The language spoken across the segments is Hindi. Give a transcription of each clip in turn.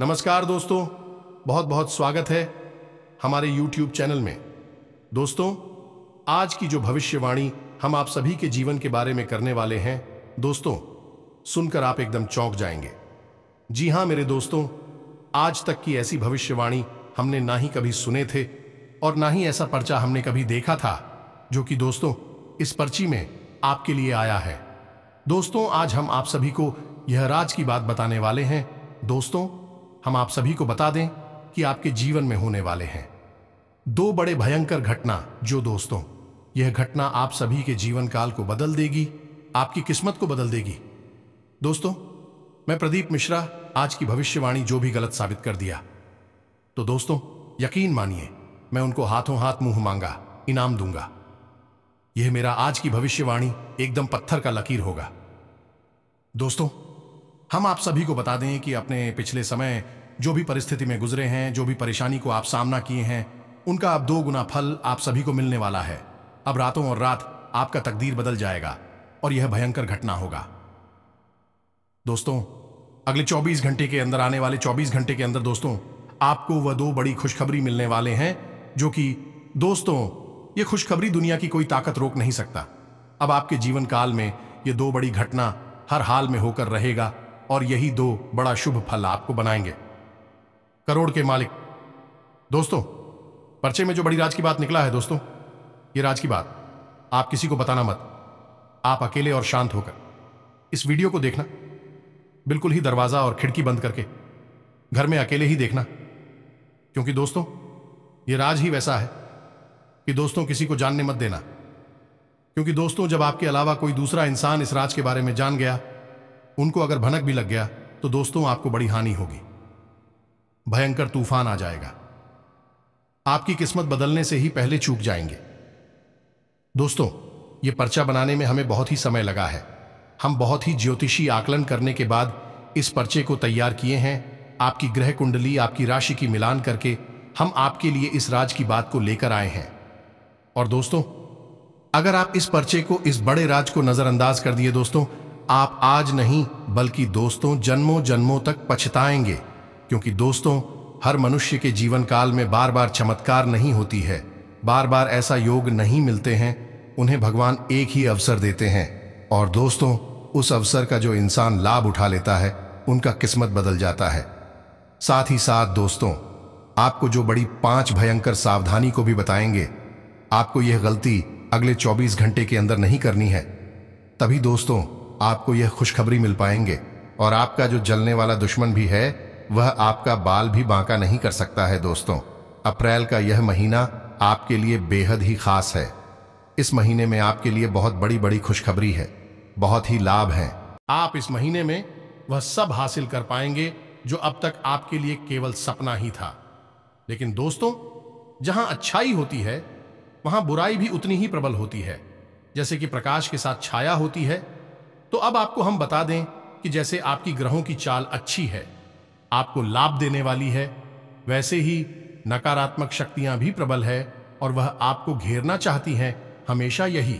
नमस्कार दोस्तों बहुत बहुत स्वागत है हमारे YouTube चैनल में दोस्तों आज की जो भविष्यवाणी हम आप सभी के जीवन के बारे में करने वाले हैं दोस्तों सुनकर आप एकदम चौंक जाएंगे जी हाँ मेरे दोस्तों आज तक की ऐसी भविष्यवाणी हमने ना ही कभी सुने थे और ना ही ऐसा पर्चा हमने कभी देखा था जो कि दोस्तों इस पर्ची में आपके लिए आया है दोस्तों आज हम आप सभी को यह राज की बात बताने वाले हैं दोस्तों हम आप सभी को बता दें कि आपके जीवन में होने वाले हैं दो बड़े भयंकर घटना जो दोस्तों यह घटना आप सभी के जीवन काल को बदल देगी आपकी किस्मत को बदल देगी दोस्तों मैं प्रदीप मिश्रा आज की भविष्यवाणी जो भी गलत साबित कर दिया तो दोस्तों यकीन मानिए मैं उनको हाथों हाथ मुंह मांगा इनाम दूंगा यह मेरा आज की भविष्यवाणी एकदम पत्थर का लकीर होगा दोस्तों हम आप सभी को बता दें कि अपने पिछले समय जो भी परिस्थिति में गुजरे हैं जो भी परेशानी को आप सामना किए हैं उनका अब दो गुना फल आप सभी को मिलने वाला है अब रातों और रात आपका तकदीर बदल जाएगा और यह भयंकर घटना होगा दोस्तों अगले 24 घंटे के अंदर आने वाले 24 घंटे के अंदर दोस्तों आपको वह दो बड़ी खुशखबरी मिलने वाले हैं जो कि दोस्तों ये खुशखबरी दुनिया की कोई ताकत रोक नहीं सकता अब आपके जीवन काल में ये दो बड़ी घटना हर हाल में होकर रहेगा और यही दो बड़ा शुभ फल आपको बनाएंगे करोड़ के मालिक दोस्तों पर्चे में जो बड़ी राज की बात निकला है दोस्तों ये राज की बात आप किसी को बताना मत आप अकेले और शांत होकर इस वीडियो को देखना बिल्कुल ही दरवाजा और खिड़की बंद करके घर में अकेले ही देखना क्योंकि दोस्तों ये राज ही वैसा है कि दोस्तों किसी को जानने मत देना क्योंकि दोस्तों जब आपके अलावा कोई दूसरा इंसान इस राज के बारे में जान गया उनको अगर भनक भी लग गया तो दोस्तों आपको बड़ी हानि होगी भयंकर तूफान आ जाएगा आपकी किस्मत बदलने से ही पहले चूक जाएंगे दोस्तों ये पर्चा बनाने में हमें बहुत ही समय लगा है हम बहुत ही ज्योतिषी आकलन करने के बाद इस पर्चे को तैयार किए हैं आपकी ग्रह कुंडली आपकी राशि की मिलान करके हम आपके लिए इस राज की बात को लेकर आए हैं और दोस्तों अगर आप इस पर्चे को इस बड़े राज को नजरअंदाज कर दिए दोस्तों आप आज नहीं बल्कि दोस्तों जन्मों जन्मों तक पछताएंगे क्योंकि दोस्तों हर मनुष्य के जीवन काल में बार बार चमत्कार नहीं होती है बार बार ऐसा योग नहीं मिलते हैं उन्हें भगवान एक ही अवसर देते हैं और दोस्तों उस अवसर का जो इंसान लाभ उठा लेता है उनका किस्मत बदल जाता है साथ ही साथ दोस्तों आपको जो बड़ी पांच भयंकर सावधानी को भी बताएंगे आपको यह गलती अगले 24 घंटे के अंदर नहीं करनी है तभी दोस्तों आपको यह खुशखबरी मिल पाएंगे और आपका जो जलने वाला दुश्मन भी है वह आपका बाल भी बांका नहीं कर सकता है दोस्तों अप्रैल का यह महीना आपके लिए बेहद ही खास है इस महीने में आपके लिए बहुत बड़ी बड़ी खुशखबरी है बहुत ही लाभ है आप इस महीने में वह सब हासिल कर पाएंगे जो अब तक आपके लिए केवल सपना ही था लेकिन दोस्तों जहां अच्छाई होती है वहां बुराई भी उतनी ही प्रबल होती है जैसे कि प्रकाश के साथ छाया होती है तो अब आपको हम बता दें कि जैसे आपकी ग्रहों की चाल अच्छी है आपको लाभ देने वाली है वैसे ही नकारात्मक शक्तियां भी प्रबल है और वह आपको घेरना चाहती हैं हमेशा यही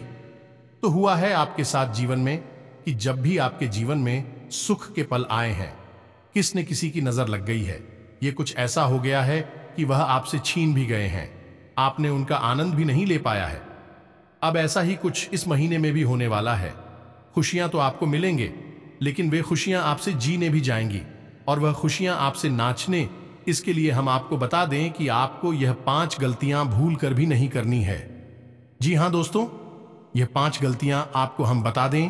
तो हुआ है आपके साथ जीवन में कि जब भी आपके जीवन में सुख के पल आए हैं किसने किसी की नजर लग गई है ये कुछ ऐसा हो गया है कि वह आपसे छीन भी गए हैं आपने उनका आनंद भी नहीं ले पाया है अब ऐसा ही कुछ इस महीने में भी होने वाला है खुशियां तो आपको मिलेंगे लेकिन वे खुशियां आपसे जीने भी जाएंगी और वह खुशियां आपसे नाचने इसके लिए हम आपको बता दें कि आपको यह पांच गलतियां भूल कर भी नहीं करनी है जी हां दोस्तों यह पांच गलतियां आपको हम बता दें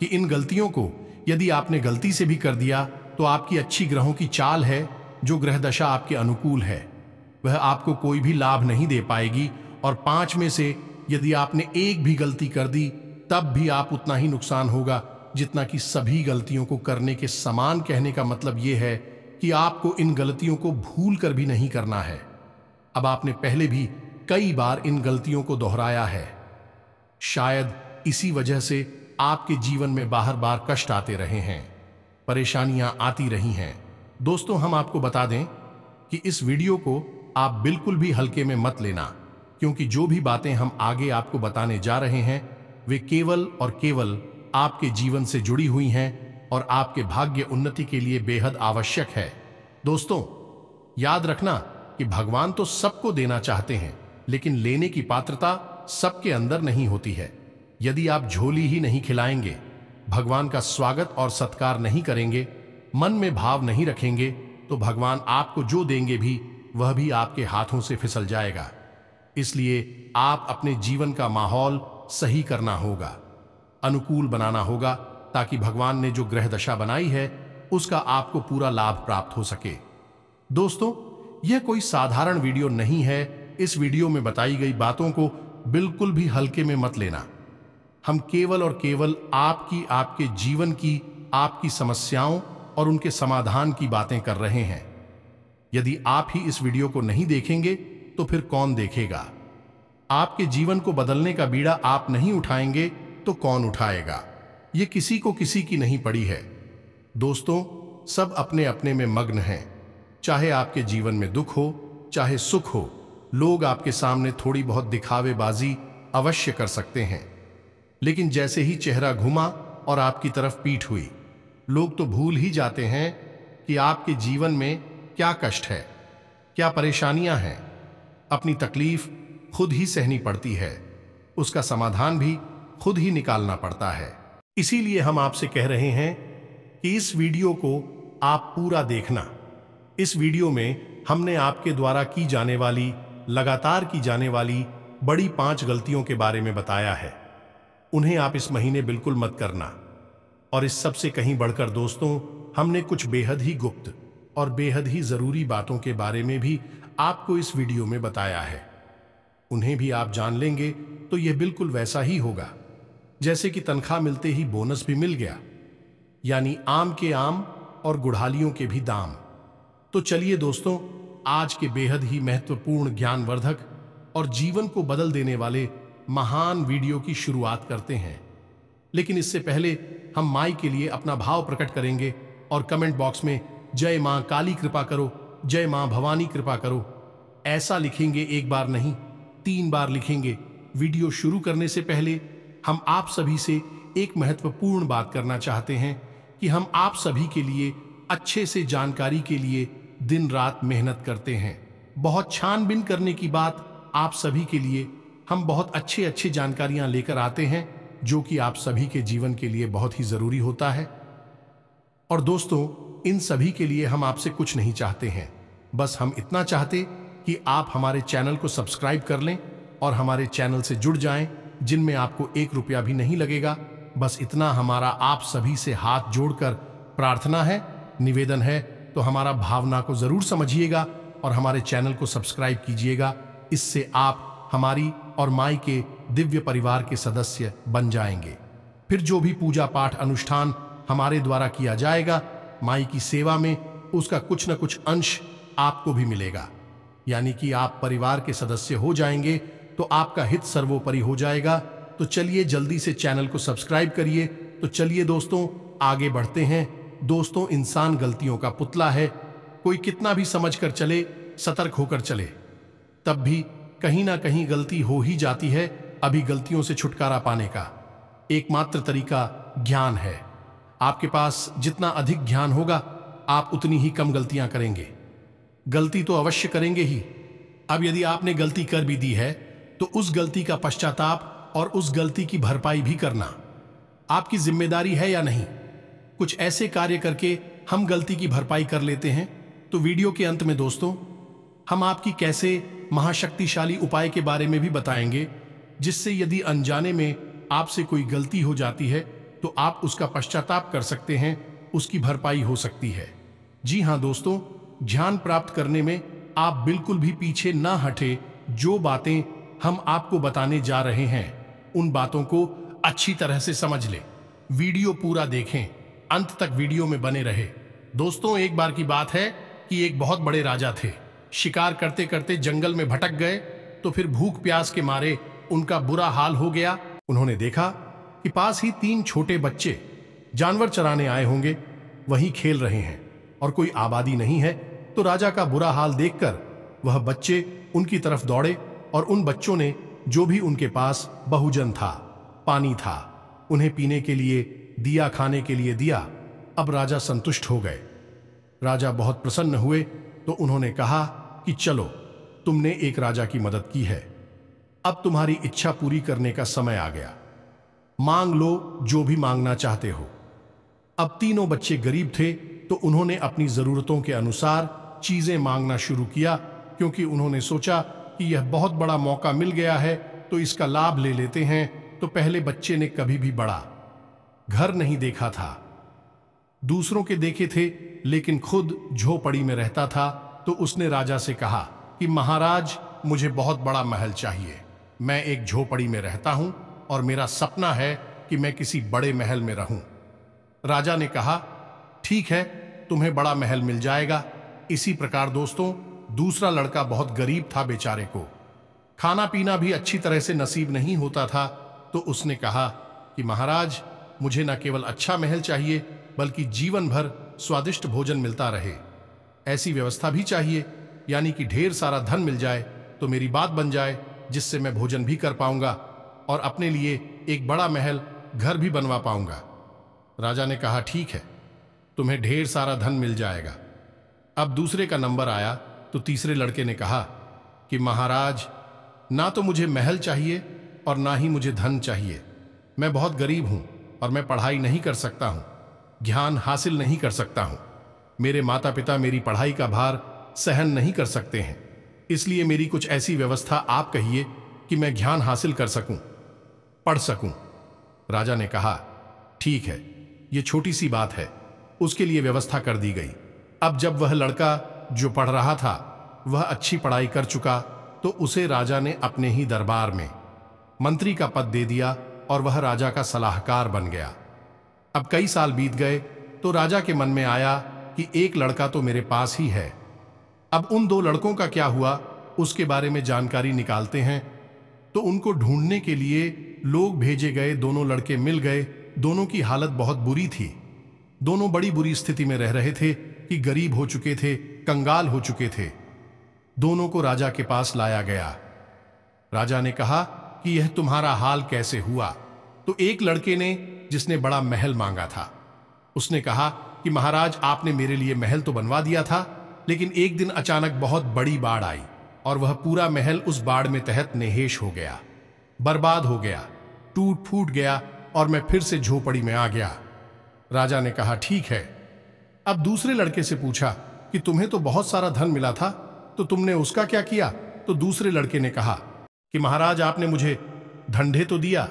कि इन गलतियों को यदि आपने गलती से भी कर दिया तो आपकी अच्छी ग्रहों की चाल है जो ग्रह दशा आपके अनुकूल है वह आपको कोई भी लाभ नहीं दे पाएगी और पांच में से यदि आपने एक भी गलती कर दी तब भी आप उतना ही नुकसान होगा जितना कि सभी गलतियों को करने के समान कहने का मतलब यह है कि आपको इन गलतियों को भूल कर भी नहीं करना है अब आपने पहले भी कई बार इन गलतियों को दोहराया है शायद इसी वजह से आपके जीवन में बाहर बार कष्ट आते रहे हैं परेशानियां आती रही हैं दोस्तों हम आपको बता दें कि इस वीडियो को आप बिल्कुल भी हल्के में मत लेना क्योंकि जो भी बातें हम आगे आपको बताने जा रहे हैं वे केवल और केवल आपके जीवन से जुड़ी हुई हैं और आपके भाग्य उन्नति के लिए बेहद आवश्यक है दोस्तों याद रखना कि भगवान तो सबको देना चाहते हैं लेकिन लेने की पात्रता सबके अंदर नहीं होती है यदि आप झोली ही नहीं खिलाएंगे भगवान का स्वागत और सत्कार नहीं करेंगे मन में भाव नहीं रखेंगे तो भगवान आपको जो देंगे भी वह भी आपके हाथों से फिसल जाएगा इसलिए आप अपने जीवन का माहौल सही करना होगा अनुकूल बनाना होगा ताकि भगवान ने जो ग्रह दशा बनाई है उसका आपको पूरा लाभ प्राप्त हो सके दोस्तों यह कोई साधारण वीडियो नहीं है इस वीडियो में बताई गई बातों को बिल्कुल भी हल्के में मत लेना हम केवल और केवल आपकी आपके जीवन की आपकी समस्याओं और उनके समाधान की बातें कर रहे हैं यदि आप ही इस वीडियो को नहीं देखेंगे तो फिर कौन देखेगा आपके जीवन को बदलने का बीड़ा आप नहीं उठाएंगे तो कौन उठाएगा ये किसी को किसी की नहीं पड़ी है दोस्तों सब अपने अपने में मग्न हैं चाहे आपके जीवन में दुख हो चाहे सुख हो लोग आपके सामने थोड़ी बहुत दिखावेबाजी अवश्य कर सकते हैं लेकिन जैसे ही चेहरा घुमा और आपकी तरफ पीठ हुई लोग तो भूल ही जाते हैं कि आपके जीवन में क्या कष्ट है क्या परेशानियां हैं अपनी तकलीफ खुद ही सहनी पड़ती है उसका समाधान भी खुद ही निकालना पड़ता है इसीलिए हम आपसे कह रहे हैं कि इस वीडियो को आप पूरा देखना इस वीडियो में हमने आपके द्वारा की जाने वाली लगातार की जाने वाली बड़ी पांच गलतियों के बारे में बताया है उन्हें आप इस महीने बिल्कुल मत करना और इस सबसे कहीं बढ़कर दोस्तों हमने कुछ बेहद ही गुप्त और बेहद ही ज़रूरी बातों के बारे में भी आपको इस वीडियो में बताया है उन्हें भी आप जान लेंगे तो यह बिल्कुल वैसा ही होगा जैसे कि तनख्वाह मिलते ही बोनस भी मिल गया यानी आम के आम और गुढ़ालियों के भी दाम तो चलिए दोस्तों आज के बेहद ही महत्वपूर्ण ज्ञानवर्धक और जीवन को बदल देने वाले महान वीडियो की शुरुआत करते हैं लेकिन इससे पहले हम माई के लिए अपना भाव प्रकट करेंगे और कमेंट बॉक्स में जय मां काली कृपा करो जय मां भवानी कृपा करो ऐसा लिखेंगे एक बार नहीं तीन बार लिखेंगे वीडियो शुरू करने से पहले हम आप सभी से एक महत्वपूर्ण बात करना चाहते हैं कि हम आप सभी के लिए अच्छे से जानकारी के लिए दिन रात मेहनत करते हैं बहुत छानबीन करने की बात आप सभी के लिए हम बहुत अच्छे अच्छे जानकारियां लेकर आते हैं जो कि आप सभी के जीवन के लिए बहुत ही जरूरी होता है और दोस्तों इन सभी के लिए हम आपसे कुछ नहीं चाहते हैं बस हम इतना चाहते कि आप हमारे चैनल को सब्सक्राइब कर लें और हमारे चैनल से जुड़ जाएं जिनमें आपको एक रुपया भी नहीं लगेगा बस इतना हमारा आप सभी से हाथ जोड़कर प्रार्थना है निवेदन है तो हमारा भावना को जरूर समझिएगा और हमारे चैनल को सब्सक्राइब कीजिएगा इससे आप हमारी और माई के दिव्य परिवार के सदस्य बन जाएंगे फिर जो भी पूजा पाठ अनुष्ठान हमारे द्वारा किया जाएगा माई की सेवा में उसका कुछ न कुछ अंश आपको भी मिलेगा यानी कि आप परिवार के सदस्य हो जाएंगे तो आपका हित सर्वोपरि हो जाएगा तो चलिए जल्दी से चैनल को सब्सक्राइब करिए तो चलिए दोस्तों आगे बढ़ते हैं दोस्तों इंसान गलतियों का पुतला है कोई कितना भी समझ कर चले सतर्क होकर चले तब भी कहीं ना कहीं गलती हो ही जाती है अभी गलतियों से छुटकारा पाने का एकमात्र तरीका ज्ञान है आपके पास जितना अधिक ज्ञान होगा आप उतनी ही कम गलतियां करेंगे गलती तो अवश्य करेंगे ही अब यदि आपने गलती कर भी दी है तो उस गलती का पश्चाताप और उस गलती की भरपाई भी करना आपकी जिम्मेदारी है या नहीं कुछ ऐसे कार्य करके हम गलती की भरपाई कर लेते हैं तो वीडियो के अंत में दोस्तों हम आपकी कैसे महाशक्तिशाली उपाय के बारे में भी बताएंगे जिससे यदि अनजाने में आपसे कोई गलती हो जाती है तो आप उसका पश्चाताप कर सकते हैं उसकी भरपाई हो सकती है जी हाँ दोस्तों ध्यान प्राप्त करने में आप बिल्कुल भी पीछे ना हटे जो बातें हम आपको बताने जा रहे हैं उन बातों को अच्छी तरह से समझ लें वीडियो पूरा देखें अंत तक वीडियो में बने रहे दोस्तों एक बार की बात है कि एक बहुत बड़े राजा थे शिकार करते करते जंगल में भटक गए तो फिर भूख प्यास के मारे उनका बुरा हाल हो गया उन्होंने देखा कि पास ही तीन छोटे बच्चे जानवर चराने आए होंगे वहीं खेल रहे हैं और कोई आबादी नहीं है तो राजा का बुरा हाल देखकर वह बच्चे उनकी तरफ दौड़े और उन बच्चों ने जो भी उनके पास बहुजन था पानी था उन्हें पीने के लिए दिया खाने के लिए दिया अब राजा संतुष्ट हो गए राजा बहुत प्रसन्न हुए तो उन्होंने कहा कि चलो तुमने एक राजा की मदद की है अब तुम्हारी इच्छा पूरी करने का समय आ गया मांग लो जो भी मांगना चाहते हो अब तीनों बच्चे गरीब थे तो उन्होंने अपनी जरूरतों के अनुसार चीजें मांगना शुरू किया क्योंकि उन्होंने सोचा कि यह बहुत बड़ा मौका मिल गया है तो इसका लाभ ले लेते हैं तो पहले बच्चे ने कभी भी बड़ा घर नहीं देखा था दूसरों के देखे थे लेकिन खुद झोपड़ी में रहता था तो उसने राजा से कहा कि महाराज मुझे बहुत बड़ा महल चाहिए मैं एक झोपड़ी में रहता हूं और मेरा सपना है कि मैं किसी बड़े महल में रहूं राजा ने कहा ठीक है तुम्हें बड़ा महल मिल जाएगा इसी प्रकार दोस्तों दूसरा लड़का बहुत गरीब था बेचारे को खाना पीना भी अच्छी तरह से नसीब नहीं होता था तो उसने कहा कि महाराज मुझे न केवल अच्छा महल चाहिए बल्कि जीवन भर स्वादिष्ट भोजन मिलता रहे ऐसी व्यवस्था भी चाहिए यानी कि ढेर सारा धन मिल जाए तो मेरी बात बन जाए जिससे मैं भोजन भी कर पाऊंगा और अपने लिए एक बड़ा महल घर भी बनवा पाऊंगा राजा ने कहा ठीक है तुम्हें ढेर सारा धन मिल जाएगा अब दूसरे का नंबर आया तो तीसरे लड़के ने कहा कि महाराज ना तो मुझे महल चाहिए और ना ही मुझे धन चाहिए मैं बहुत गरीब हूँ और मैं पढ़ाई नहीं कर सकता हूँ ज्ञान हासिल नहीं कर सकता हूँ मेरे माता पिता मेरी पढ़ाई का भार सहन नहीं कर सकते हैं इसलिए मेरी कुछ ऐसी व्यवस्था आप कहिए कि मैं ज्ञान हासिल कर सकूं, पढ़ सकूं। राजा ने कहा ठीक है ये छोटी सी बात है उसके लिए व्यवस्था कर दी गई अब जब वह लड़का जो पढ़ रहा था वह अच्छी पढ़ाई कर चुका तो उसे राजा ने अपने ही दरबार में मंत्री का पद दे दिया और वह राजा का सलाहकार बन गया अब कई साल बीत गए तो राजा के मन में आया कि एक लड़का तो मेरे पास ही है अब उन दो लड़कों का क्या हुआ उसके बारे में जानकारी निकालते हैं तो उनको ढूंढने के लिए लोग भेजे गए दोनों लड़के मिल गए दोनों की हालत बहुत बुरी थी दोनों बड़ी बुरी स्थिति में रह रहे थे कि गरीब हो चुके थे कंगाल हो चुके थे दोनों को राजा के पास लाया गया राजा ने कहा कि यह तुम्हारा हाल कैसे हुआ तो एक लड़के ने जिसने बड़ा महल मांगा था उसने कहा कि महाराज आपने मेरे लिए महल तो बनवा दिया था लेकिन एक दिन अचानक बहुत बड़ी बाढ़ आई और वह पूरा महल उस बाढ़ में तहत नेहेश हो गया बर्बाद हो गया टूट फूट गया और मैं फिर से झोपड़ी में आ गया राजा ने कहा ठीक है अब दूसरे लड़के से पूछा कि तुम्हें तो बहुत सारा धन मिला था तो तुमने उसका क्या किया तो दूसरे लड़के ने कहा कि महाराज आपने मुझे धंधे तो दिया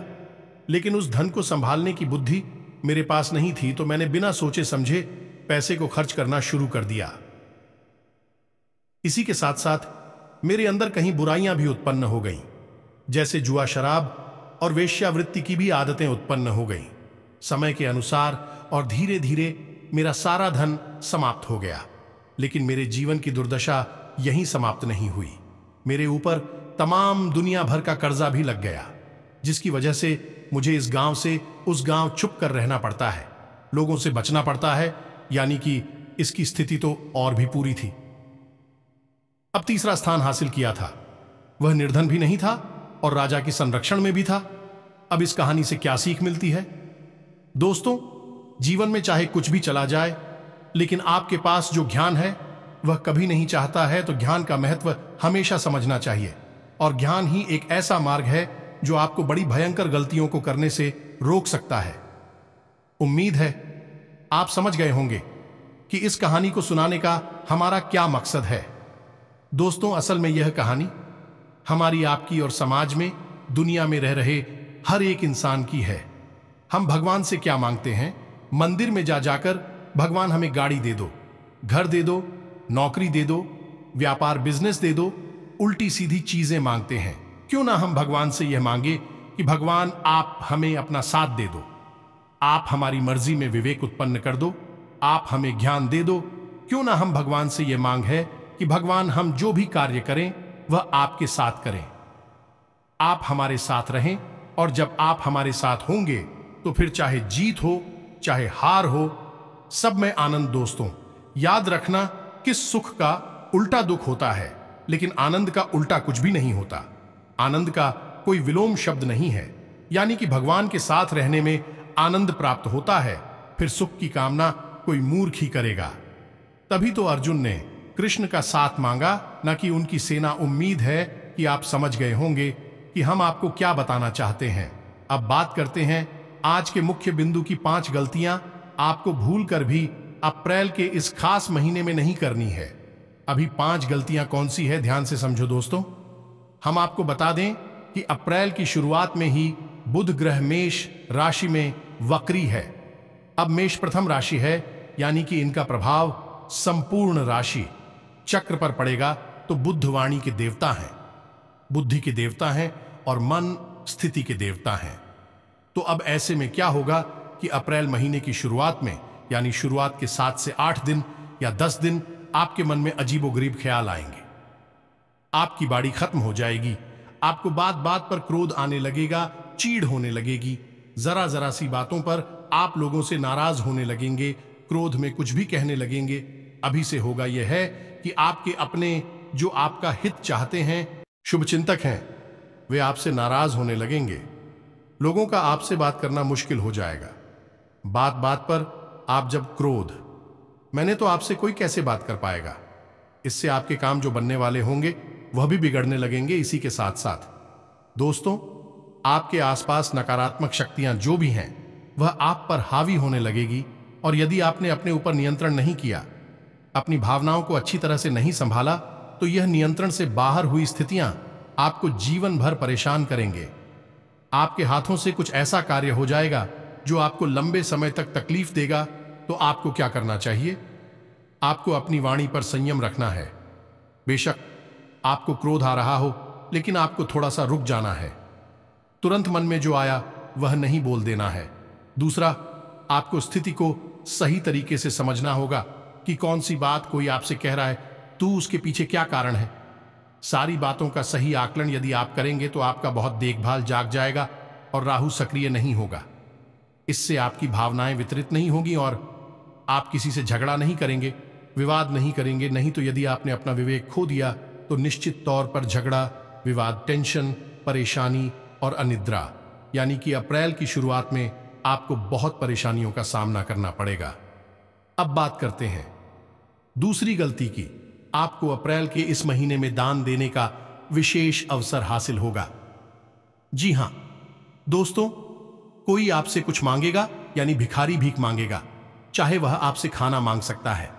लेकिन उस धन को संभालने की बुद्धि मेरे पास नहीं थी तो मैंने बिना सोचे समझे पैसे को खर्च करना शुरू कर दिया इसी के साथ साथ मेरे अंदर कहीं बुराइयां भी उत्पन्न हो गईं जैसे जुआ शराब और वेश्यावृत्ति की भी आदतें उत्पन्न हो गईं समय के अनुसार और धीरे धीरे मेरा सारा धन समाप्त हो गया लेकिन मेरे जीवन की दुर्दशा यहीं समाप्त नहीं हुई मेरे ऊपर तमाम दुनिया भर का कर्जा भी लग गया जिसकी वजह से मुझे इस गांव से उस गांव छुप कर रहना पड़ता है लोगों से बचना पड़ता है यानी कि इसकी स्थिति तो और भी पूरी थी अब तीसरा स्थान हासिल किया था वह निर्धन भी नहीं था और राजा के संरक्षण में भी था अब इस कहानी से क्या सीख मिलती है दोस्तों जीवन में चाहे कुछ भी चला जाए लेकिन आपके पास जो ज्ञान है वह कभी नहीं चाहता है तो ज्ञान का महत्व हमेशा समझना चाहिए और ज्ञान ही एक ऐसा मार्ग है जो आपको बड़ी भयंकर गलतियों को करने से रोक सकता है उम्मीद है आप समझ गए होंगे कि इस कहानी को सुनाने का हमारा क्या मकसद है दोस्तों असल में यह कहानी हमारी आपकी और समाज में दुनिया में रह रहे हर एक इंसान की है हम भगवान से क्या मांगते हैं मंदिर में जा जाकर भगवान हमें गाड़ी दे दो घर दे दो नौकरी दे दो व्यापार बिजनेस दे दो उल्टी सीधी चीजें मांगते हैं क्यों ना हम भगवान से यह मांगे कि भगवान आप हमें अपना साथ दे दो आप हमारी मर्जी में विवेक उत्पन्न कर दो आप हमें ज्ञान दे दो क्यों ना हम भगवान से यह मांग है कि भगवान हम जो भी कार्य करें वह आपके साथ करें आप हमारे साथ रहें और जब आप हमारे साथ होंगे तो फिर चाहे जीत हो चाहे हार हो सब में आनंद दोस्तों याद रखना कि सुख का उल्टा दुख होता है लेकिन आनंद का उल्टा कुछ भी नहीं होता आनंद का कोई विलोम शब्द नहीं है यानी कि भगवान के साथ रहने में आनंद प्राप्त होता है फिर सुख की कामना कोई मूर्ख ही करेगा तभी तो अर्जुन ने कृष्ण का साथ मांगा न कि उनकी सेना उम्मीद है कि आप समझ गए होंगे कि हम आपको क्या बताना चाहते हैं अब बात करते हैं आज के मुख्य बिंदु की पांच गलतियां आपको भूल कर भी अप्रैल के इस खास महीने में नहीं करनी है अभी पांच गलतियां कौन सी है ध्यान से समझो दोस्तों हम आपको बता दें कि अप्रैल की शुरुआत में ही बुध ग्रह मेष राशि में वक्री है अब मेष प्रथम राशि है यानी कि इनका प्रभाव संपूर्ण राशि चक्र पर पड़ेगा तो बुद्धवाणी के देवता हैं बुद्धि के देवता हैं और मन स्थिति के देवता हैं तो अब ऐसे में क्या होगा कि अप्रैल महीने की शुरुआत में यानी शुरुआत के सात से आठ दिन या दस दिन आपके मन में अजीबो गरीब ख्याल आएंगे आपकी बाड़ी खत्म हो जाएगी आपको बात बात पर क्रोध आने लगेगा चीड़ होने लगेगी जरा जरा सी बातों पर आप लोगों से नाराज होने लगेंगे क्रोध में कुछ भी कहने लगेंगे अभी से होगा यह है कि आपके अपने जो आपका हित चाहते हैं शुभ चिंतक हैं वे आपसे नाराज होने लगेंगे लोगों का आपसे बात करना मुश्किल हो जाएगा बात बात पर आप जब क्रोध मैंने तो आपसे कोई कैसे बात कर पाएगा इससे आपके काम जो बनने वाले होंगे वह भी बिगड़ने लगेंगे इसी के साथ साथ दोस्तों आपके आसपास नकारात्मक शक्तियां जो भी हैं वह आप पर हावी होने लगेगी और यदि आपने अपने ऊपर नियंत्रण नहीं किया अपनी भावनाओं को अच्छी तरह से नहीं संभाला तो यह नियंत्रण से बाहर हुई स्थितियां आपको जीवन भर परेशान करेंगे आपके हाथों से कुछ ऐसा कार्य हो जाएगा जो आपको लंबे समय तक तकलीफ देगा तो आपको क्या करना चाहिए आपको अपनी वाणी पर संयम रखना है बेशक आपको क्रोध आ रहा हो लेकिन आपको थोड़ा सा रुक जाना है तुरंत मन में जो आया वह नहीं बोल देना है दूसरा आपको स्थिति को सही तरीके से समझना होगा कि कौन सी बात कोई आपसे कह रहा है तू उसके पीछे क्या कारण है सारी बातों का सही आकलन यदि आप करेंगे तो आपका बहुत देखभाल जाग जाएगा और राहु सक्रिय नहीं होगा इससे आपकी भावनाएं वितरित नहीं होगी और आप किसी से झगड़ा नहीं करेंगे विवाद नहीं करेंगे नहीं तो यदि आपने अपना विवेक खो दिया तो निश्चित तौर पर झगड़ा विवाद टेंशन परेशानी और अनिद्रा यानी कि अप्रैल की शुरुआत में आपको बहुत परेशानियों का सामना करना पड़ेगा अब बात करते हैं दूसरी गलती की आपको अप्रैल के इस महीने में दान देने का विशेष अवसर हासिल होगा जी हां दोस्तों कोई आपसे कुछ मांगेगा यानी भिखारी भीख मांगेगा चाहे वह आपसे खाना मांग सकता है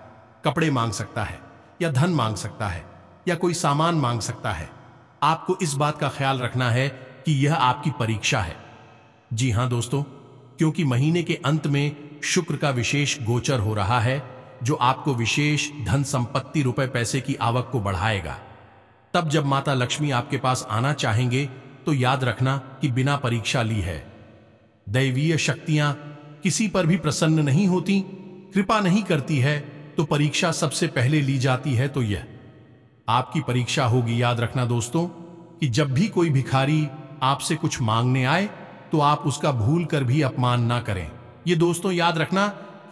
कपड़े मांग सकता है या धन मांग सकता है या कोई सामान मांग सकता है आपको इस बात का ख्याल रखना है कि यह आपकी परीक्षा है जी हां दोस्तों क्योंकि महीने के अंत में शुक्र का विशेष गोचर हो रहा है जो आपको विशेष धन संपत्ति रुपए पैसे की आवक को बढ़ाएगा तब जब माता लक्ष्मी आपके पास आना चाहेंगे तो याद रखना कि बिना परीक्षा ली है दैवीय शक्तियां किसी पर भी प्रसन्न नहीं होती कृपा नहीं करती है तो परीक्षा सबसे पहले ली जाती है तो यह आपकी परीक्षा होगी याद रखना दोस्तों कि जब भी कोई भिखारी आपसे कुछ मांगने आए तो आप उसका भूल कर भी अपमान ना करें ये दोस्तों याद रखना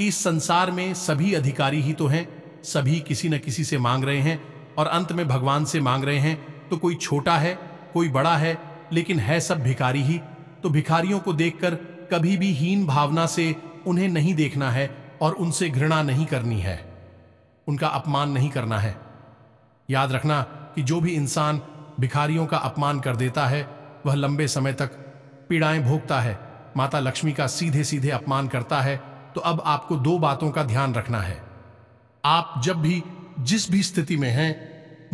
इस संसार में सभी अधिकारी ही तो हैं सभी किसी न किसी से मांग रहे हैं और अंत में भगवान से मांग रहे हैं तो कोई छोटा है कोई बड़ा है लेकिन है सब भिखारी ही तो भिखारियों को देखकर कभी भी हीन भावना से उन्हें नहीं देखना है और उनसे घृणा नहीं करनी है उनका अपमान नहीं करना है याद रखना कि जो भी इंसान भिखारियों का अपमान कर देता है वह लंबे समय तक पीड़ाएं भोगता है माता लक्ष्मी का सीधे सीधे अपमान करता है तो अब आपको दो बातों का ध्यान रखना है आप जब भी जिस भी स्थिति में हैं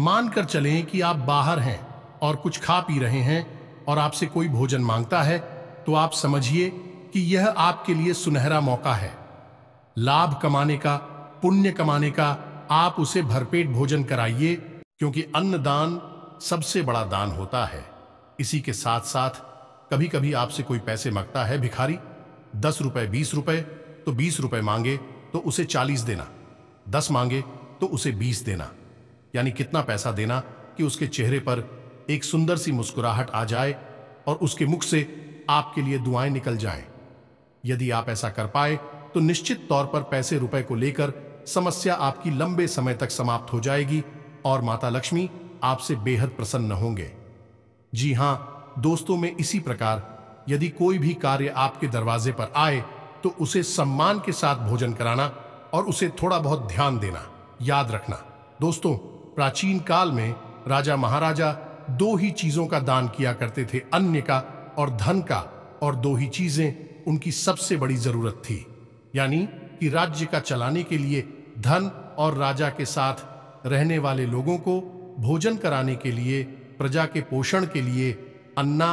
मानकर चलें कि आप बाहर हैं और कुछ खा पी रहे हैं और आपसे कोई भोजन मांगता है तो आप समझिए कि यह आपके लिए सुनहरा मौका है लाभ कमाने का पुण्य कमाने का आप उसे भरपेट भोजन कराइए क्योंकि अन्न दान सबसे बड़ा दान होता है इसी के साथ साथ कभी कभी आपसे कोई पैसे मांगता है भिखारी दस रुपए बीस रुपए तो बीस रुपए मांगे तो उसे चालीस देना दस मांगे तो उसे बीस देना यानी कितना पैसा देना कि उसके चेहरे पर एक सुंदर सी मुस्कुराहट आ जाए और उसके मुख से आपके लिए दुआएं निकल जाएं। यदि आप ऐसा कर पाए तो निश्चित तौर पर पैसे रुपए को लेकर समस्या आपकी लंबे समय तक समाप्त हो जाएगी और माता लक्ष्मी आपसे बेहद प्रसन्न होंगे जी हां दोस्तों में इसी प्रकार यदि कोई भी कार्य आपके दरवाजे पर आए तो उसे सम्मान के साथ भोजन कराना और उसे थोड़ा बहुत ध्यान देना याद रखना दोस्तों प्राचीन काल में राजा महाराजा दो ही चीजों का दान किया करते थे अन्य का और धन का और दो ही चीजें उनकी सबसे बड़ी जरूरत थी यानी कि राज्य का चलाने के लिए धन और राजा के साथ रहने वाले लोगों को भोजन कराने के लिए प्रजा के पोषण के लिए अन्ना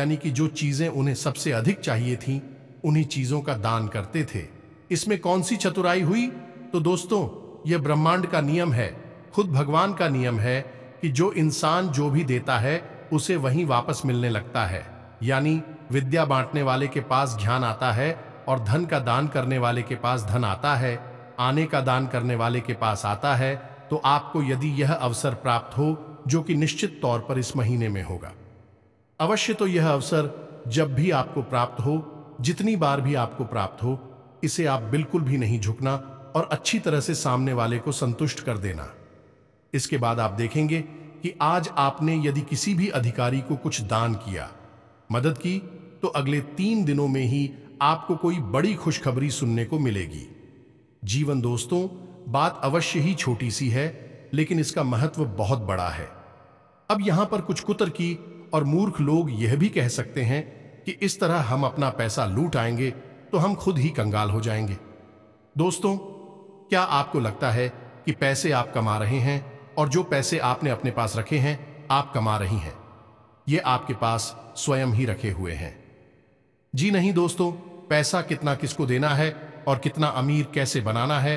यानी कि जो चीजें उन्हें सबसे अधिक चाहिए थीं उन्हीं चीजों का दान करते थे इसमें कौन सी चतुराई हुई तो दोस्तों यह ब्रह्मांड का नियम है खुद भगवान का नियम है कि जो इंसान जो भी देता है उसे वहीं वापस मिलने लगता है यानी विद्या बांटने वाले के पास ज्ञान आता है और धन का दान करने वाले के पास धन आता है आने का दान करने वाले के पास आता है तो आपको यदि यह अवसर प्राप्त हो जो कि निश्चित तौर पर इस महीने में होगा अवश्य तो यह अवसर जब भी आपको प्राप्त हो जितनी बार भी आपको प्राप्त हो इसे आप बिल्कुल भी नहीं झुकना और अच्छी तरह से सामने वाले को संतुष्ट कर देना इसके बाद आप देखेंगे कि आज आपने यदि किसी भी अधिकारी को कुछ दान किया मदद की तो अगले तीन दिनों में ही आपको कोई बड़ी खुशखबरी सुनने को मिलेगी जीवन दोस्तों बात अवश्य ही छोटी सी है लेकिन इसका महत्व बहुत बड़ा है अब यहां पर कुछ कुतर की और मूर्ख लोग यह भी कह सकते हैं कि इस तरह हम अपना पैसा लूट आएंगे तो हम खुद ही कंगाल हो जाएंगे दोस्तों क्या आपको लगता है कि पैसे आप कमा रहे हैं और जो पैसे आपने अपने पास रखे हैं आप कमा रही हैं ये आपके पास स्वयं ही रखे हुए हैं जी नहीं दोस्तों पैसा कितना किसको देना है और कितना अमीर कैसे बनाना है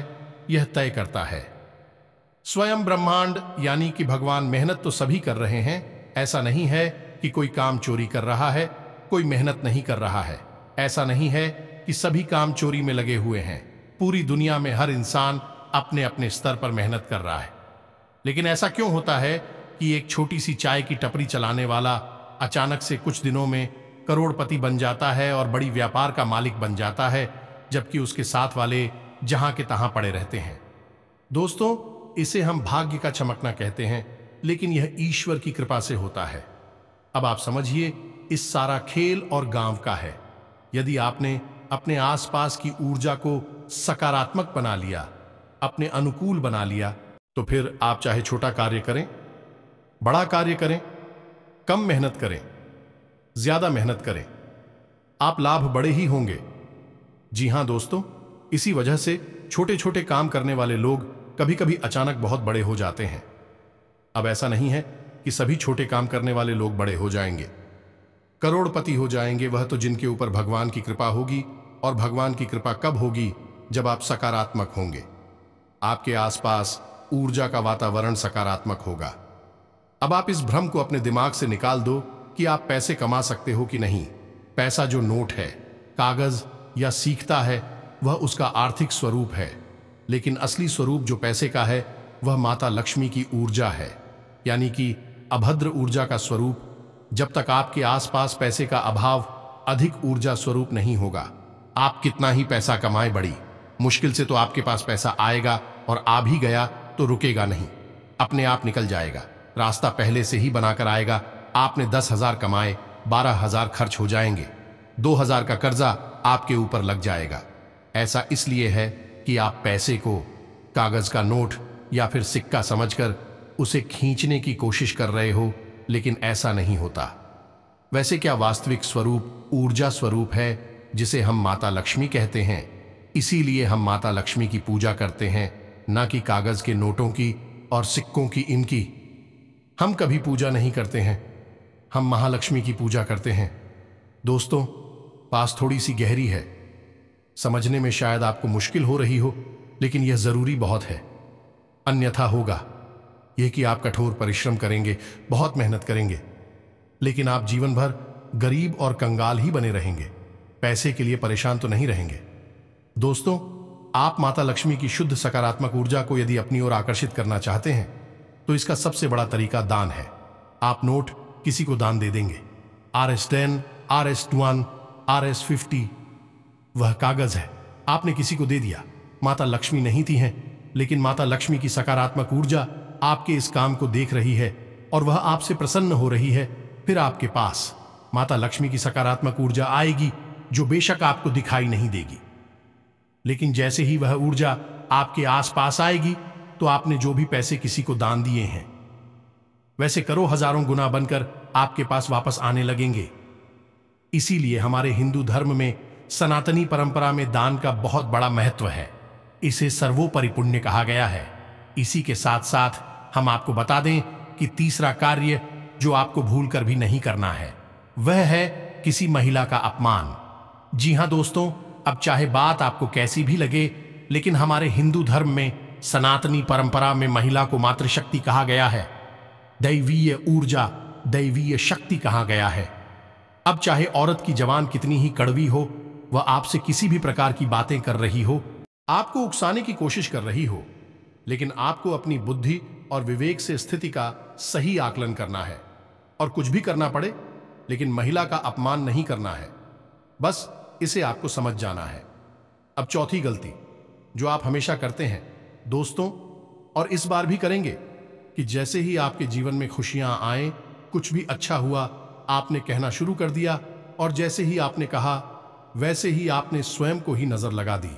यह तय करता है स्वयं ब्रह्मांड यानी कि भगवान मेहनत तो सभी कर रहे हैं ऐसा नहीं है कि कोई काम चोरी कर रहा है कोई मेहनत नहीं कर रहा है ऐसा नहीं है कि सभी काम चोरी में लगे हुए हैं पूरी दुनिया में हर इंसान अपने अपने स्तर पर मेहनत कर रहा है लेकिन ऐसा क्यों होता है कि एक छोटी सी चाय की टपरी चलाने वाला अचानक से कुछ दिनों में करोड़पति बन जाता है और बड़ी व्यापार का मालिक बन जाता है जबकि उसके साथ वाले जहां के तहां पड़े रहते हैं दोस्तों इसे हम भाग्य का चमकना कहते हैं लेकिन यह ईश्वर की कृपा से होता है अब आप समझिए इस सारा खेल और गांव का है यदि आपने अपने आसपास की ऊर्जा को सकारात्मक बना लिया अपने अनुकूल बना लिया तो फिर आप चाहे छोटा कार्य करें बड़ा कार्य करें कम मेहनत करें ज्यादा मेहनत करें आप लाभ बड़े ही होंगे जी हां दोस्तों इसी वजह से छोटे छोटे काम करने वाले लोग कभी कभी अचानक बहुत बड़े हो जाते हैं अब ऐसा नहीं है कि सभी छोटे काम करने वाले लोग बड़े हो जाएंगे करोड़पति हो जाएंगे वह तो जिनके ऊपर भगवान की कृपा होगी और भगवान की कृपा कब होगी जब आप सकारात्मक होंगे आपके आसपास ऊर्जा का वातावरण सकारात्मक होगा अब आप इस भ्रम को अपने दिमाग से निकाल दो कि आप पैसे कमा सकते हो कि नहीं पैसा जो नोट है कागज या सीखता है वह उसका आर्थिक स्वरूप है लेकिन असली स्वरूप जो पैसे का है वह माता लक्ष्मी की ऊर्जा है यानी कि अभद्र ऊर्जा का स्वरूप जब तक आपके आसपास पैसे का अभाव अधिक ऊर्जा स्वरूप नहीं होगा आप कितना ही पैसा कमाए बड़ी मुश्किल से तो आपके पास पैसा आएगा और आ भी गया तो रुकेगा नहीं अपने आप निकल जाएगा रास्ता पहले से ही बनाकर आएगा आपने दस हजार कमाए बारह हजार खर्च हो जाएंगे दो हजार का कर्जा आपके ऊपर लग जाएगा ऐसा इसलिए है कि आप पैसे को कागज का नोट या फिर सिक्का समझकर उसे खींचने की कोशिश कर रहे हो लेकिन ऐसा नहीं होता वैसे क्या वास्तविक स्वरूप ऊर्जा स्वरूप है जिसे हम माता लक्ष्मी कहते हैं इसीलिए हम माता लक्ष्मी की पूजा करते हैं ना कि कागज के नोटों की और सिक्कों की इनकी हम कभी पूजा नहीं करते हैं हम महालक्ष्मी की पूजा करते हैं दोस्तों पास थोड़ी सी गहरी है समझने में शायद आपको मुश्किल हो रही हो लेकिन यह जरूरी बहुत है अन्यथा होगा ये कि आप कठोर परिश्रम करेंगे बहुत मेहनत करेंगे लेकिन आप जीवन भर गरीब और कंगाल ही बने रहेंगे पैसे के लिए परेशान तो नहीं रहेंगे दोस्तों आप माता लक्ष्मी की शुद्ध सकारात्मक ऊर्जा को यदि अपनी ओर आकर्षित करना चाहते हैं तो इसका सबसे बड़ा तरीका दान है आप नोट किसी को दान दे देंगे R S ten R S one R S fifty वह कागज है आपने किसी को दे दिया माता लक्ष्मी नहीं थी हैं लेकिन माता लक्ष्मी की सकारात्मक ऊर्जा आपके इस काम को देख रही है और वह आपसे प्रसन्न हो रही है फिर आपके पास माता लक्ष्मी की सकारात्मक ऊर्जा आएगी जो बेशक आपको दिखाई नहीं देगी लेकिन जैसे ही वह ऊर्जा आपके आसपास आएगी तो आपने जो भी पैसे किसी को दान दिए हैं वैसे करो हजारों गुना बनकर आपके पास वापस आने लगेंगे इसीलिए हमारे हिंदू धर्म में सनातनी परंपरा में दान का बहुत बड़ा महत्व है इसे सर्वोपरि पुण्य कहा गया है इसी के साथ साथ हम आपको बता दें कि तीसरा कार्य जो आपको भूल कर भी नहीं करना है वह है किसी महिला का अपमान जी हां दोस्तों अब चाहे बात आपको कैसी भी लगे लेकिन हमारे हिंदू धर्म में सनातनी परंपरा में महिला को मातृशक्ति कहा गया है दैवीय ऊर्जा दैवीय शक्ति कहा गया है अब चाहे औरत की जवान कितनी ही कड़वी हो वह आपसे किसी भी प्रकार की बातें कर रही हो आपको उकसाने की कोशिश कर रही हो लेकिन आपको अपनी बुद्धि और विवेक से स्थिति का सही आकलन करना है और कुछ भी करना पड़े लेकिन महिला का अपमान नहीं करना है बस इसे आपको समझ जाना है अब चौथी गलती जो आप हमेशा करते हैं दोस्तों और इस बार भी करेंगे कि जैसे ही आपके जीवन में खुशियां आए कुछ भी अच्छा हुआ आपने कहना शुरू कर दिया और जैसे ही आपने कहा वैसे ही आपने स्वयं को ही नजर लगा दी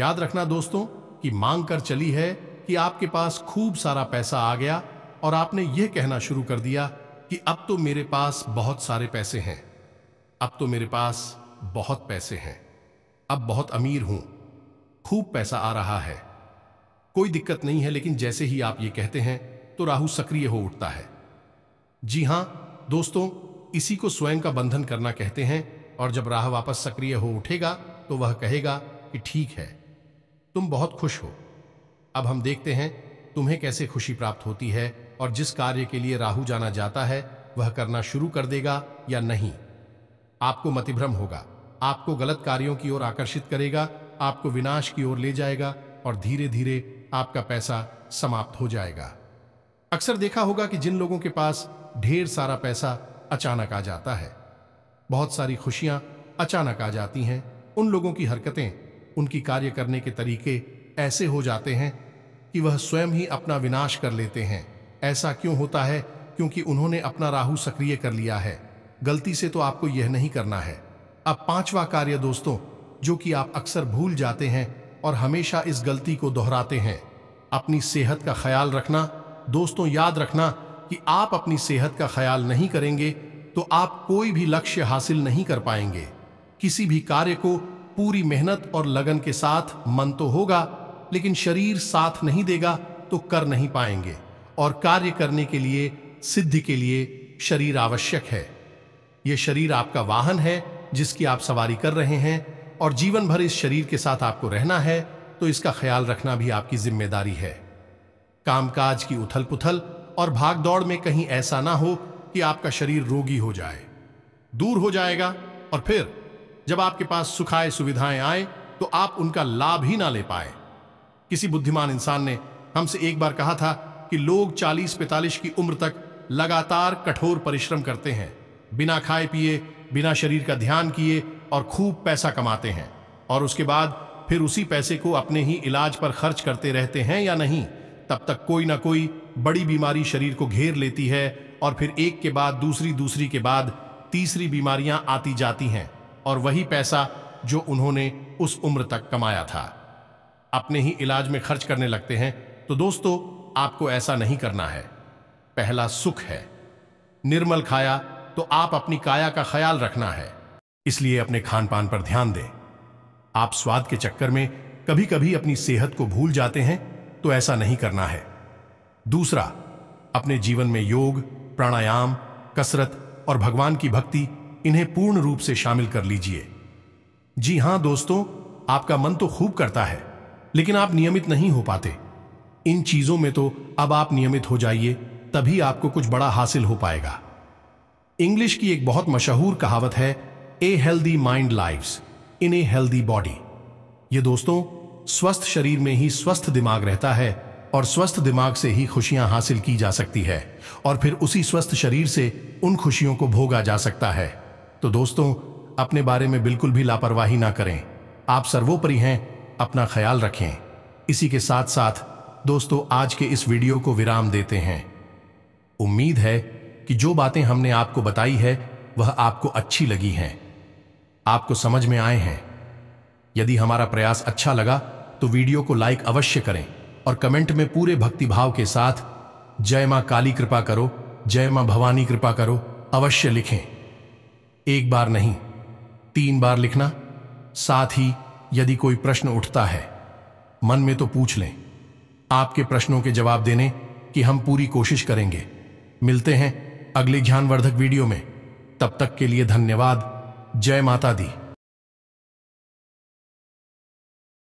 याद रखना दोस्तों कि मांग कर चली है कि आपके पास खूब सारा पैसा आ गया और आपने यह कहना शुरू कर दिया कि अब तो मेरे पास बहुत सारे पैसे हैं अब तो मेरे पास बहुत पैसे हैं अब बहुत अमीर हूं खूब पैसा आ रहा है कोई दिक्कत नहीं है लेकिन जैसे ही आप ये कहते हैं तो राहु सक्रिय हो उठता है जी हां दोस्तों इसी को स्वयं का बंधन करना कहते हैं और जब राह वापस सक्रिय हो उठेगा तो वह कहेगा कि ठीक है तुम बहुत खुश हो अब हम देखते हैं तुम्हें कैसे खुशी प्राप्त होती है और जिस कार्य के लिए राहु जाना जाता है वह करना शुरू कर देगा या नहीं आपको मतिभ्रम होगा आपको गलत कार्यों की ओर आकर्षित करेगा आपको विनाश की ओर ले जाएगा और धीरे धीरे आपका पैसा समाप्त हो जाएगा अक्सर देखा होगा कि जिन लोगों के पास ढेर सारा पैसा अचानक आ जाता है बहुत सारी खुशियां अचानक आ जाती हैं उन लोगों की हरकतें उनकी कार्य करने के तरीके ऐसे हो जाते हैं कि वह स्वयं ही अपना विनाश कर लेते हैं ऐसा क्यों होता है क्योंकि उन्होंने अपना राहु सक्रिय कर लिया है गलती से तो आपको यह नहीं करना है अब पांचवा कार्य दोस्तों जो कि आप अक्सर भूल जाते हैं और हमेशा इस गलती को दोहराते हैं अपनी सेहत का ख्याल रखना दोस्तों याद रखना कि आप अपनी सेहत का ख्याल नहीं करेंगे तो आप कोई भी लक्ष्य हासिल नहीं कर पाएंगे किसी भी कार्य को पूरी मेहनत और लगन के साथ मन तो होगा लेकिन शरीर साथ नहीं देगा तो कर नहीं पाएंगे और कार्य करने के लिए सिद्धि के लिए शरीर आवश्यक है यह शरीर आपका वाहन है जिसकी आप सवारी कर रहे हैं और जीवन भर इस शरीर के साथ आपको रहना है तो इसका ख्याल रखना भी आपकी जिम्मेदारी है कामकाज की उथल पुथल और भागदौड़ में कहीं ऐसा ना हो कि आपका शरीर रोगी हो जाए दूर हो जाएगा और फिर जब आपके पास सुखाए सुविधाएं आए तो आप उनका लाभ ही ना ले पाए किसी बुद्धिमान इंसान ने हमसे एक बार कहा था कि लोग 40-45 की उम्र तक लगातार कठोर परिश्रम करते हैं बिना खाए पिए बिना शरीर का ध्यान किए और खूब पैसा कमाते हैं और उसके बाद फिर उसी पैसे को अपने ही इलाज पर खर्च करते रहते हैं या नहीं तब तक कोई ना कोई बड़ी बीमारी शरीर को घेर लेती है और फिर एक के बाद दूसरी दूसरी के बाद तीसरी बीमारियां आती जाती हैं और वही पैसा जो उन्होंने उस उम्र तक कमाया था अपने ही इलाज में खर्च करने लगते हैं तो दोस्तों आपको ऐसा नहीं करना है पहला सुख है निर्मल खाया तो आप अपनी काया का ख्याल रखना है इसलिए अपने खान पान पर ध्यान दें आप स्वाद के चक्कर में कभी कभी अपनी सेहत को भूल जाते हैं तो ऐसा नहीं करना है दूसरा अपने जीवन में योग प्राणायाम कसरत और भगवान की भक्ति इन्हें पूर्ण रूप से शामिल कर लीजिए जी हां दोस्तों आपका मन तो खूब करता है लेकिन आप नियमित नहीं हो पाते इन चीजों में तो अब आप नियमित हो जाइए तभी आपको कुछ बड़ा हासिल हो पाएगा इंग्लिश की एक बहुत मशहूर कहावत है a healthy mind lives in a healthy body ये दोस्तों स्वस्थ शरीर में ही स्वस्थ दिमाग रहता है और स्वस्थ दिमाग से ही खुशियां हासिल की जा सकती है और फिर उसी स्वस्थ शरीर से उन खुशियों को भोगा जा सकता है तो दोस्तों अपने बारे में बिल्कुल भी लापरवाही ना करें आप सर्वोपरि हैं अपना ख्याल रखें इसी के साथ साथ दोस्तों आज के इस वीडियो को विराम देते हैं उम्मीद है कि जो बातें हमने आपको बताई है वह आपको अच्छी लगी हैं आपको समझ में आए हैं यदि हमारा प्रयास अच्छा लगा तो वीडियो को लाइक अवश्य करें और कमेंट में पूरे भक्तिभाव के साथ जय मां काली कृपा करो जय मां भवानी कृपा करो अवश्य लिखें एक बार नहीं तीन बार लिखना साथ ही यदि कोई प्रश्न उठता है मन में तो पूछ लें आपके प्रश्नों के जवाब देने की हम पूरी कोशिश करेंगे मिलते हैं अगले ज्ञानवर्धक वीडियो में तब तक के लिए धन्यवाद जय माता दी